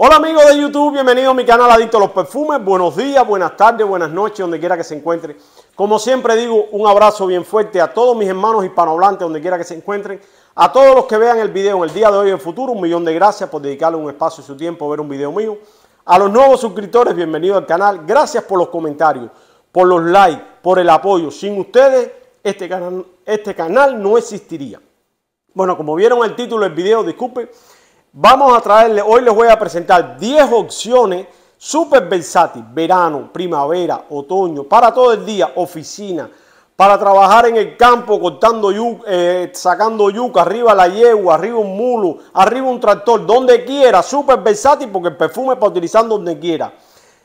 Hola amigos de YouTube, bienvenidos a mi canal Adicto a los Perfumes. Buenos días, buenas tardes, buenas noches, donde quiera que se encuentren. Como siempre digo, un abrazo bien fuerte a todos mis hermanos hispanohablantes, donde quiera que se encuentren. A todos los que vean el video en el día de hoy y en el futuro, un millón de gracias por dedicarle un espacio y su tiempo a ver un video mío. A los nuevos suscriptores, bienvenidos al canal. Gracias por los comentarios, por los likes, por el apoyo. Sin ustedes, este canal, este canal no existiría. Bueno, como vieron el título del video, disculpen. Vamos a traerle, hoy les voy a presentar 10 opciones súper versátiles, verano, primavera, otoño, para todo el día, oficina, para trabajar en el campo cortando yuca, eh, sacando yuca, arriba la yegua, arriba un mulo, arriba un tractor, donde quiera, súper versátil porque el perfume para utilizar donde quiera.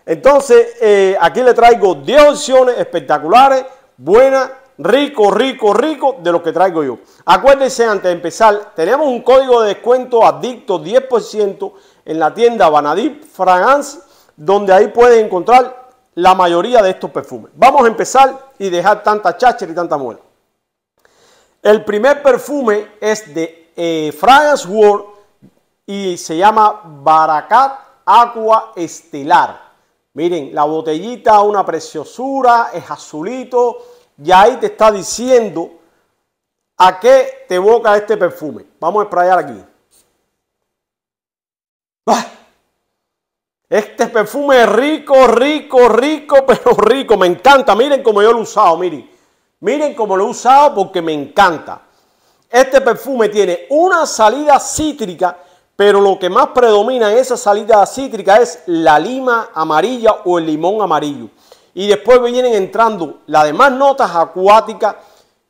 Entonces, eh, aquí le traigo 10 opciones espectaculares, buenas rico, rico, rico de lo que traigo yo. Acuérdense antes de empezar, tenemos un código de descuento adicto 10% en la tienda Banadip Fragrance, donde ahí pueden encontrar la mayoría de estos perfumes. Vamos a empezar y dejar tanta cháchara y tanta muela. El primer perfume es de eh, Fragrance World y se llama Baracat Aqua Estelar. Miren, la botellita, una preciosura, es azulito, y ahí te está diciendo a qué te evoca este perfume. Vamos a sprayar aquí. Ah, este perfume es rico, rico, rico, pero rico. Me encanta. Miren cómo yo lo he usado, miren. Miren cómo lo he usado porque me encanta. Este perfume tiene una salida cítrica, pero lo que más predomina en esa salida cítrica es la lima amarilla o el limón amarillo y después vienen entrando las demás notas acuáticas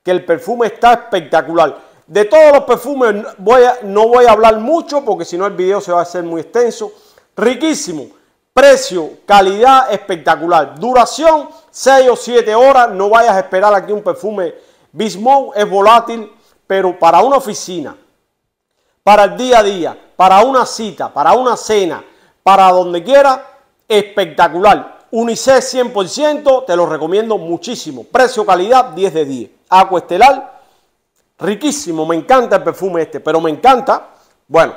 que el perfume está espectacular. De todos los perfumes voy a, no voy a hablar mucho porque si no el video se va a hacer muy extenso. Riquísimo, precio, calidad espectacular, duración 6 o 7 horas, no vayas a esperar aquí un perfume Bismol, es volátil, pero para una oficina, para el día a día, para una cita, para una cena, para donde quiera, espectacular. Unicef 100%, te lo recomiendo muchísimo. Precio, calidad, 10 de 10. Agua Estelar, riquísimo, me encanta el perfume este, pero me encanta. Bueno,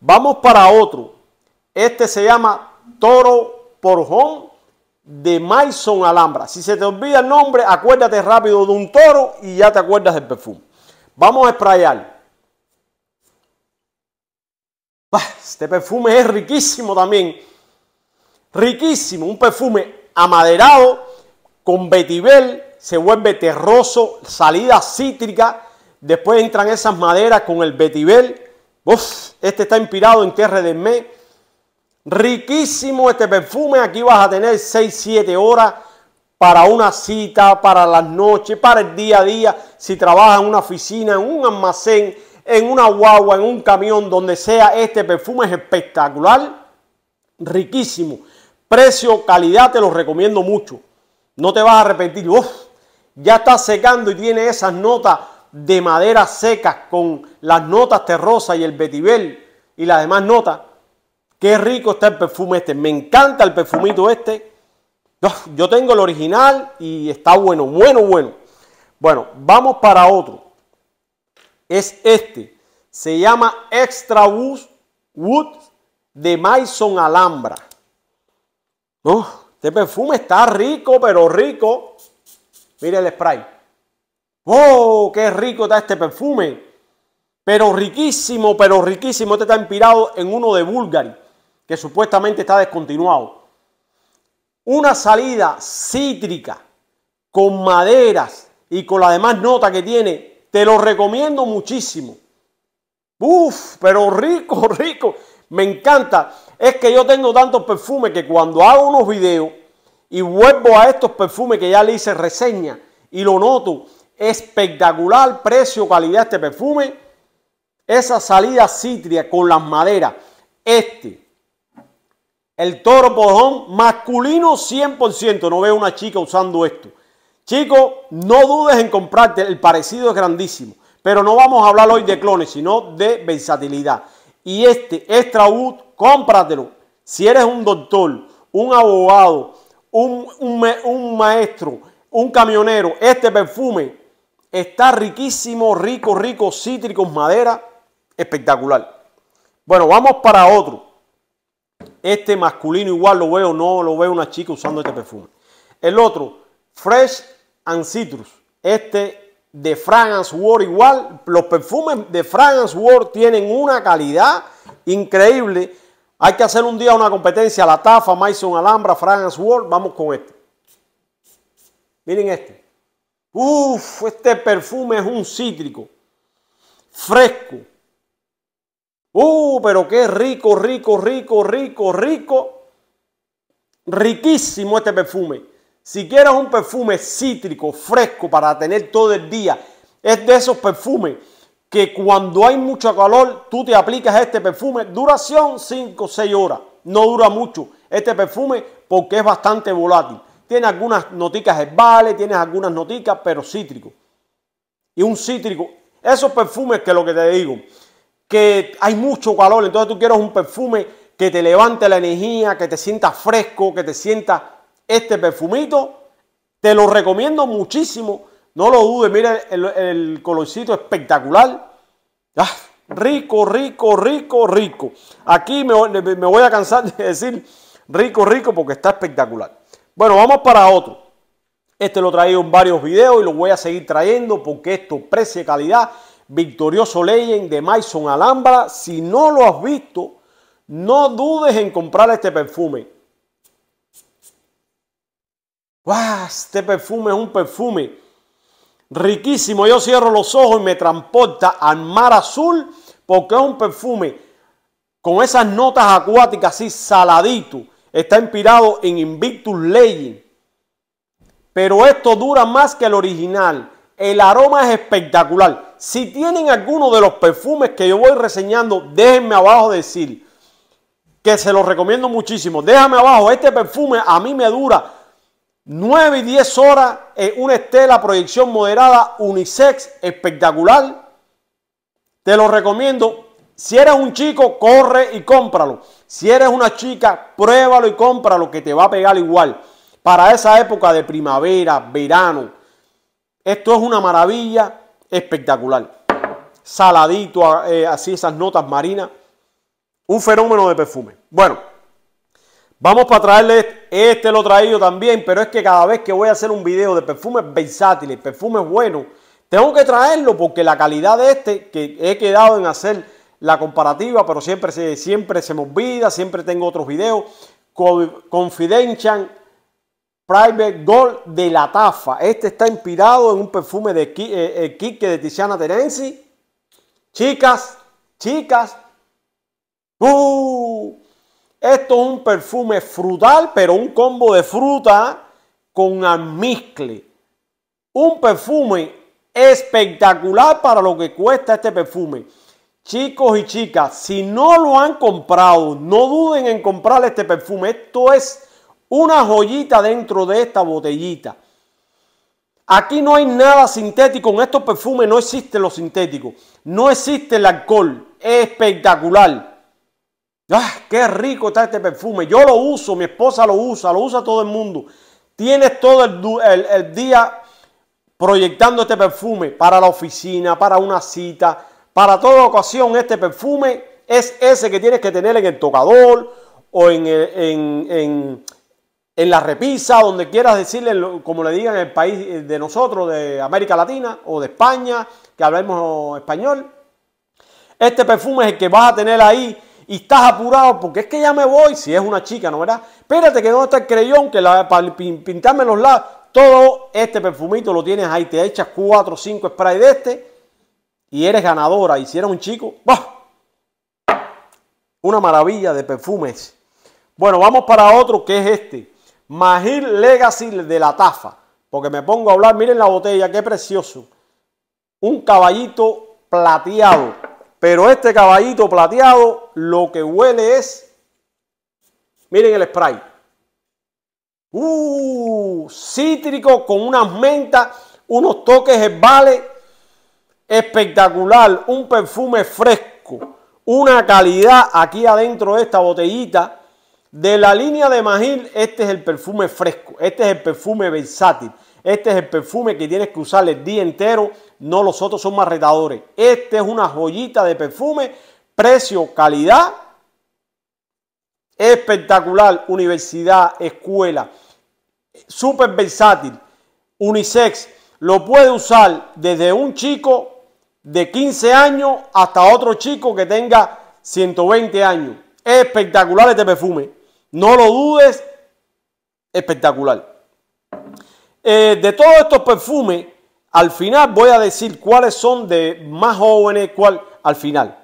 vamos para otro. Este se llama Toro Porjón de Maison Alhambra. Si se te olvida el nombre, acuérdate rápido de un toro y ya te acuerdas del perfume. Vamos a sprayar. Este perfume es riquísimo también. Riquísimo, un perfume amaderado con betibel, se vuelve terroso, salida cítrica, después entran esas maderas con el betibel. vos este está inspirado en tierra de Mé. Riquísimo este perfume, aquí vas a tener 6, 7 horas para una cita, para las noches, para el día a día, si trabajas en una oficina, en un almacén, en una guagua, en un camión, donde sea, este perfume es espectacular, riquísimo. Precio, calidad, te lo recomiendo mucho. No te vas a arrepentir. ya está secando y tiene esas notas de madera secas con las notas terrosas y el betibel y las demás notas. Qué rico está el perfume este. Me encanta el perfumito este. yo tengo el original y está bueno, bueno, bueno. Bueno, vamos para otro. Es este. Se llama Extra Wood, Wood de Maison Alhambra este perfume está rico, pero rico. Mire el spray. ¡Oh, ¡Qué rico está este perfume! Pero riquísimo, pero riquísimo. Este está inspirado en uno de Bulgari, que supuestamente está descontinuado. Una salida cítrica, con maderas y con la demás nota que tiene, te lo recomiendo muchísimo. Uf, pero rico, rico. Me encanta es que yo tengo tantos perfumes que cuando hago unos videos y vuelvo a estos perfumes que ya le hice reseña y lo noto, espectacular precio, calidad este perfume, esa salida citria con las maderas, este, el toro podón masculino 100%, no veo una chica usando esto. Chicos, no dudes en comprarte, el parecido es grandísimo, pero no vamos a hablar hoy de clones, sino de versatilidad. Y este Wood, cómpratelo. Si eres un doctor, un abogado, un, maestro, un camionero, este perfume está riquísimo, rico, rico, cítricos, madera, espectacular. Bueno, vamos para otro. Este masculino igual lo veo, no lo veo una chica usando este perfume. El otro, Fresh and Citrus. Este de Fragrance World igual. Los perfumes de Fragrance World tienen una calidad increíble. Hay que hacer un día una competencia. La Tafa, Maison Alhambra, Fragrance World. Vamos con este. Miren este. Uf, este perfume es un cítrico. Fresco. Uh, pero qué rico, rico, rico, rico, rico. Riquísimo este perfume. Si quieres un perfume cítrico, fresco, para tener todo el día, es de esos perfumes que cuando hay mucho calor, tú te aplicas este perfume. Duración 5 o 6 horas. No dura mucho este perfume porque es bastante volátil. Tiene algunas noticas herbales, tienes algunas noticas, pero cítrico. Y un cítrico. Esos perfumes que lo que te digo, que hay mucho calor, entonces tú quieres un perfume que te levante la energía, que te sienta fresco, que te sienta este perfumito. Te lo recomiendo muchísimo. No lo dudes. Mira el, colorcito espectacular. Ah, rico, rico, rico, rico. Aquí me, voy a cansar de decir rico, rico porque está espectacular. Bueno, vamos para otro. Este lo traído en varios videos y lo voy a seguir trayendo porque esto precio calidad. Victorioso Legend de Maison Alhambra. Si no lo has visto, no dudes en comprar este perfume. Este perfume es un perfume riquísimo. Yo cierro los ojos y me transporta al mar azul porque es un perfume con esas notas acuáticas así saladito. Está inspirado en Invictus Legend. Pero esto dura más que el original. El aroma es espectacular. Si tienen alguno de los perfumes que yo voy reseñando, déjenme abajo decir que se los recomiendo muchísimo. Déjame abajo, este perfume a mí me dura 9 y 10 horas en una estela, proyección moderada, unisex, espectacular. Te lo recomiendo. Si eres un chico, corre y cómpralo. Si eres una chica, pruébalo y cómpralo, que te va a pegar igual. Para esa época de primavera, verano. Esto es una maravilla espectacular. Saladito, eh, así esas notas marinas. Un fenómeno de perfume. Bueno. Vamos para traerle este, lo lo traído también, pero es que cada vez que voy a hacer un video de perfumes versátiles, perfumes buenos, tengo que traerlo porque la calidad de este, que he quedado en hacer la comparativa, pero siempre se, siempre se me olvida, siempre tengo otros videos, Confidential Private Gold de la Tafa. Este está inspirado en un perfume de Kike eh, eh, de Tiziana Terenzi. Chicas, chicas. Uh, esto es un perfume frutal, pero un combo de fruta con almizcle. Un perfume espectacular para lo que cuesta este perfume. Chicos y chicas, si no lo han comprado, no duden en comprar este perfume. Esto es una joyita dentro de esta botellita. Aquí no hay nada sintético. En estos perfumes no existe lo sintético. No existe el alcohol. espectacular. ¡Ah, qué rico está este perfume! Yo lo uso, mi esposa lo usa, lo usa todo el mundo. Tienes todo el, día proyectando este perfume para la oficina, para una cita, para toda ocasión. Este perfume es ese que tienes que tener en el tocador o en, en, la repisa, donde quieras decirle, como le digan en el país de nosotros, de América Latina o de España, que hablemos español. Este perfume es el que vas a tener ahí y estás apurado porque es que ya me voy, si es una chica, ¿no verdad? Espérate que no está el creyón, que para pintarme los lados, todo este perfumito lo tienes ahí, te echas cuatro o cinco spray de este y eres ganadora. Y si eres un chico, ¡bah! Una maravilla de perfumes. Bueno, vamos para otro que es este. Magil Legacy de la Tafa. Porque me pongo a hablar, miren la botella, qué precioso. Un caballito plateado. Pero este caballito plateado lo que huele es, miren el spray. Uh, cítrico con unas mentas, unos toques herbales, espectacular, un perfume fresco, una calidad aquí adentro de esta botellita. De la línea de Magil, este es el perfume fresco, este es el perfume versátil. Este es el perfume que tienes que usar el día entero. No, los otros son más retadores. Este es una joyita de perfume. Precio, calidad. Espectacular. Universidad, escuela. Súper versátil. Unisex. Lo puede usar desde un chico de 15 años hasta otro chico que tenga 120 años. Espectacular este perfume. No lo dudes. Espectacular. Eh, de todos estos perfumes, al final voy a decir cuáles son de más jóvenes, cuál al final.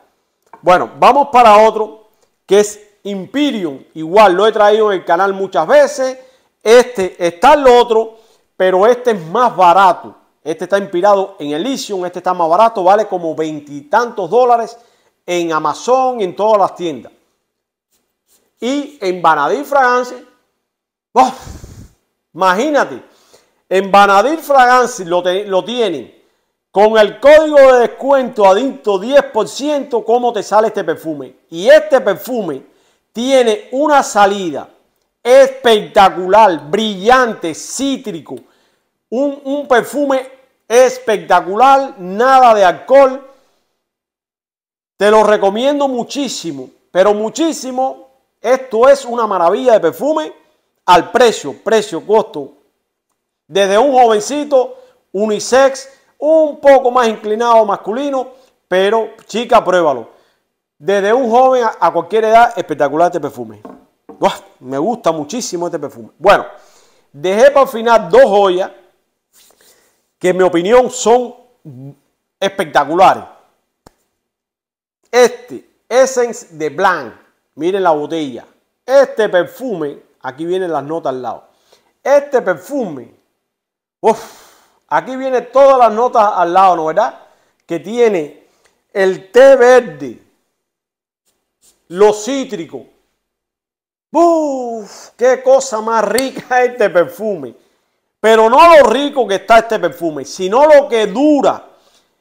Bueno, vamos para otro que es Imperium. Igual lo he traído en el canal muchas veces. Este está el otro, pero este es más barato. Este está inspirado en Elysium, este está más barato, vale como veintitantos dólares en Amazon y en todas las tiendas. Y en Banadí Fragancia, ¡oh! imagínate, en Banadir Fragancy lo, lo tienen. Con el código de descuento adicto 10%, ¿cómo te sale este perfume? Y este perfume tiene una salida espectacular, brillante, cítrico. Un, un perfume espectacular, nada de alcohol. Te lo recomiendo muchísimo, pero muchísimo. Esto es una maravilla de perfume al precio, precio, costo, desde un jovencito, unisex, un poco más inclinado masculino, pero chica, pruébalo. Desde un joven a cualquier edad, espectacular este perfume. me gusta muchísimo este perfume. Bueno, dejé para el final dos joyas que en mi opinión son espectaculares. Este, Essence de Blanc. Miren la botella. Este perfume, aquí vienen las notas al lado. Este perfume aquí viene todas las notas al lado, ¿no verdad? Que tiene el té verde, lo cítrico. Uf, qué cosa más rica este perfume. Pero no lo rico que está este perfume, sino lo que dura.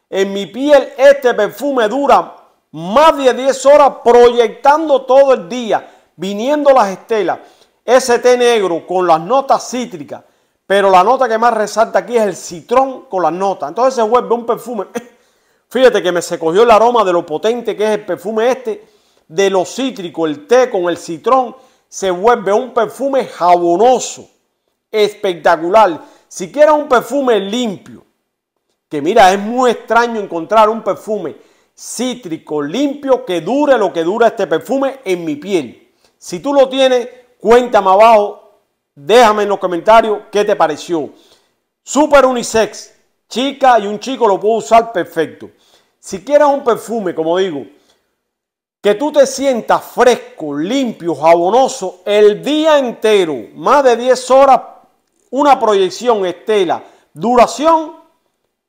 En mi piel este perfume dura más de 10 horas proyectando todo el día, viniendo las estelas. Ese té negro con las notas cítricas pero la nota que más resalta aquí es el citrón con las notas. Entonces se vuelve un perfume. Fíjate que me se cogió el aroma de lo potente que es el perfume este, de lo cítrico, el té con el citrón. Se vuelve un perfume jabonoso, espectacular. Siquiera un perfume limpio, que mira, es muy extraño encontrar un perfume cítrico, limpio, que dure lo que dura este perfume en mi piel. Si tú lo tienes, cuéntame abajo Déjame en los comentarios qué te pareció. Super unisex. Chica y un chico lo puedo usar perfecto. Si quieres un perfume, como digo, que tú te sientas fresco, limpio, jabonoso el día entero, más de 10 horas, una proyección estela, duración,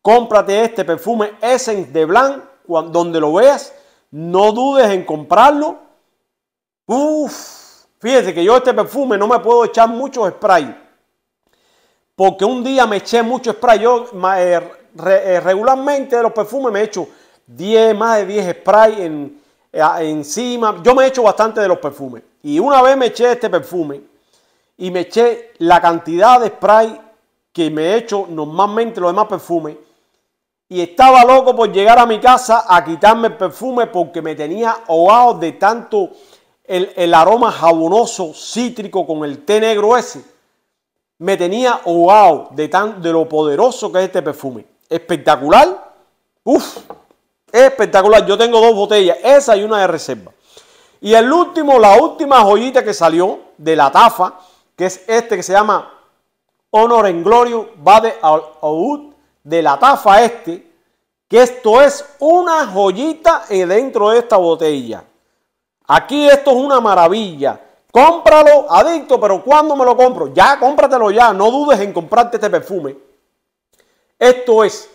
cómprate este perfume Essence de Blanc, donde lo veas, no dudes en comprarlo. Uff Fíjense que yo este perfume no me puedo echar mucho spray. Porque un día me eché mucho spray. Yo eh, eh, regularmente de los perfumes me echo 10, más de 10 spray en, eh, encima. Yo me hecho bastante de los perfumes. Y una vez me eché este perfume y me eché la cantidad de spray que me echo normalmente los demás perfumes. Y estaba loco por llegar a mi casa a quitarme el perfume porque me tenía ahogado de tanto el, aroma jabonoso, cítrico con el té negro ese, me tenía wow de, tan, de lo poderoso que es este perfume. Espectacular. Uf, espectacular. Yo tengo dos botellas, esa y una de reserva. Y el último, la última joyita que salió de la tafa, que es este que se llama Honor en Glorio de Oud de la tafa este, que esto es una joyita dentro de esta botella. Aquí esto es una maravilla. Cómpralo, adicto, pero ¿cuándo me lo compro? Ya, cómpratelo ya. No dudes en comprarte este perfume. Esto es.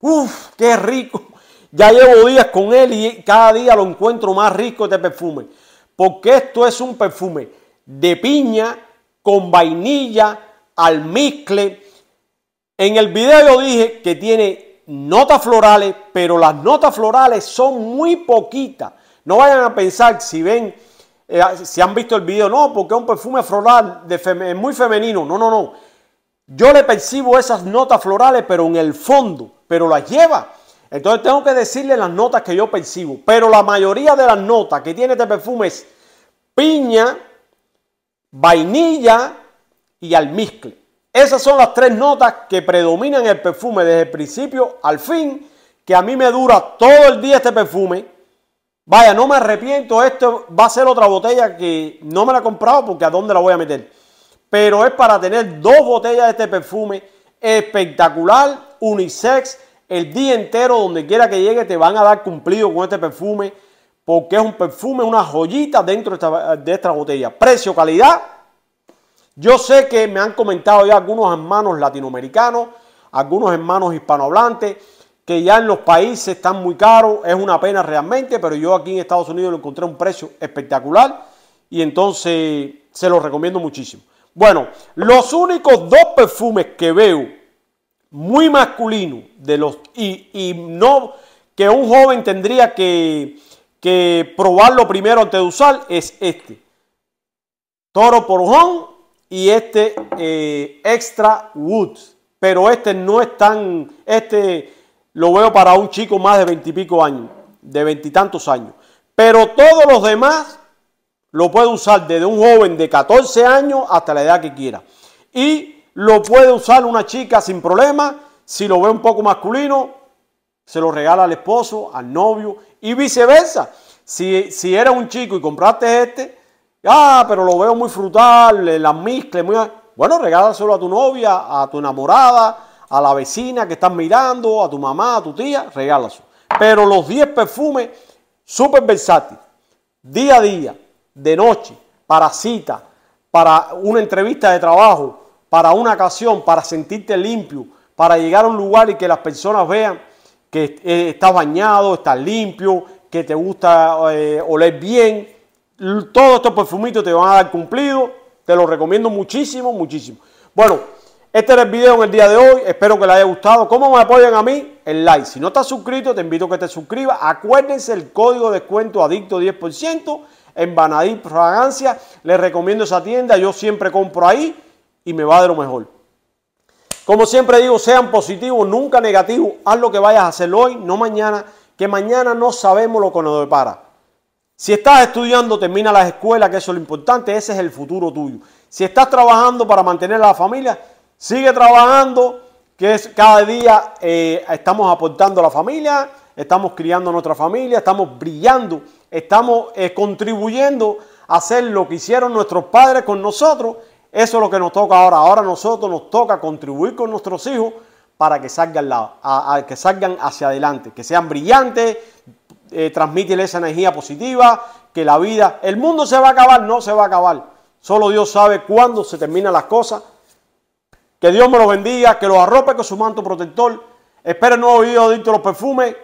Uf, qué rico. Ya llevo días con él y cada día lo encuentro más rico este perfume. Porque esto es un perfume de piña con vainilla, almizcle. En el video yo dije que tiene notas florales, pero las notas florales son muy poquitas. No vayan a pensar si ven, eh, si han visto el video, no, porque es un perfume floral de muy femenino. No, no, no. Yo le percibo esas notas florales, pero en el fondo, pero las lleva. Entonces tengo que decirle las notas que yo percibo. Pero la mayoría de las notas que tiene este perfume es piña, vainilla y almizcle. Esas son las tres notas que predominan el perfume desde el principio al fin, que a mí me dura todo el día este perfume. Vaya, no me arrepiento, esto va a ser otra botella que no me la he comprado porque a dónde la voy a meter. Pero es para tener dos botellas de este perfume espectacular, unisex, el día entero, donde quiera que llegue, te van a dar cumplido con este perfume, porque es un perfume, una joyita dentro de esta, botella. Precio, calidad. Yo sé que me han comentado ya algunos hermanos latinoamericanos, algunos hermanos hispanohablantes que ya en los países están muy caros, es una pena realmente, pero yo aquí en Estados Unidos lo encontré a un precio espectacular y entonces se los recomiendo muchísimo. Bueno, los únicos dos perfumes que veo muy masculinos de los y, no que un joven tendría que, probarlo primero antes de usar es este. Toro Porjón y este eh, Extra Woods. Pero este no es tan, este lo veo para un chico más de veintipico años, de veintitantos años. Pero todos los demás lo puede usar desde un joven de 14 años hasta la edad que quiera. Y lo puede usar una chica sin problema. Si lo ve un poco masculino, se lo regala al esposo, al novio y viceversa. Si, si eres un chico y compraste este, ah, pero lo veo muy frutal, la mezclas, muy... Bueno, regálaselo a tu novia, a tu enamorada, a la vecina que estás mirando, a tu mamá, a tu tía, regálasos. Pero los 10 perfumes súper versátiles, día a día, de noche, para cita, para una entrevista de trabajo, para una ocasión, para sentirte limpio, para llegar a un lugar y que las personas vean que eh, estás bañado, estás limpio, que te gusta eh, oler bien. Todos estos perfumitos te van a dar cumplido. Te los recomiendo muchísimo, muchísimo. Bueno, este era el video en el día de hoy, espero que les haya gustado. ¿Cómo me apoyan a mí? El like. Si no estás suscrito, te invito a que te suscribas. Acuérdense el código de descuento adicto 10% en Banadí Fragancia. Les recomiendo esa tienda, yo siempre compro ahí y me va de lo mejor. Como siempre digo, sean positivos, nunca negativos. Haz lo que vayas a hacer hoy, no mañana, que mañana no sabemos lo que nos depara. Si estás estudiando, termina las escuelas, que eso es lo importante, ese es el futuro tuyo. Si estás trabajando para mantener a la familia, Sigue trabajando, que es cada día eh, estamos aportando a la familia, estamos criando a nuestra familia, estamos brillando, estamos eh, contribuyendo a hacer lo que hicieron nuestros padres con nosotros. Eso es lo que nos toca ahora. Ahora a nosotros nos toca contribuir con nuestros hijos para que salgan, que salgan hacia adelante, que sean brillantes, eh, transmiten esa energía positiva, que la vida, el mundo se va a acabar, no se va a acabar. Solo Dios sabe cuándo se terminan las cosas, que Dios me lo bendiga, que lo arrope con su manto protector. Espero el nuevo video de los Perfumes.